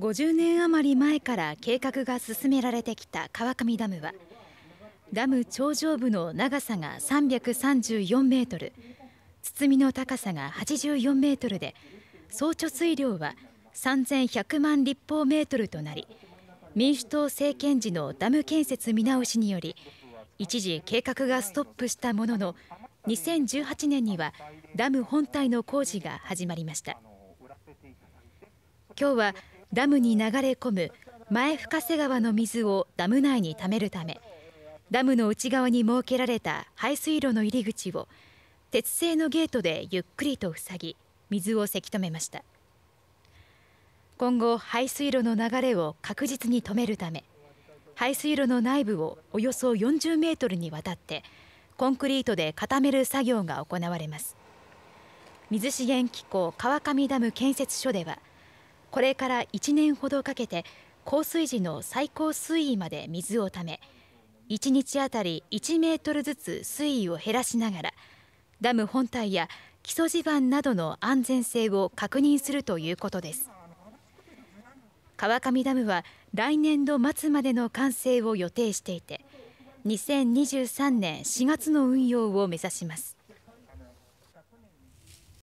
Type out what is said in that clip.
50年余り前から計画が進められてきた川上ダムはダム頂上部の長さが334メートルみの高さが84メートルで総貯水量は3100万立方メートルとなり民主党政権時のダム建設見直しにより一時計画がストップしたものの2018年にはダム本体の工事が始まりました今日はダムに流れ込む前深瀬川の水をダム内に貯めるためダムの内側に設けられた排水路の入り口を鉄製のゲートでゆっくりと塞ぎ水をせき止めました今後排水路の流れを確実に止めるため排水路の内部をおよそ40メートルにわたってコンクリートで固める作業が行われます水資源機構川上ダム建設所ではこれから1年ほどかけて降水時の最高水位まで水をため1日あたり1メートルずつ水位を減らしながらダム本体や基礎地盤などの安全性を確認するということです川上ダムは来年度末までの完成を予定していて2023年4月の運用を目指します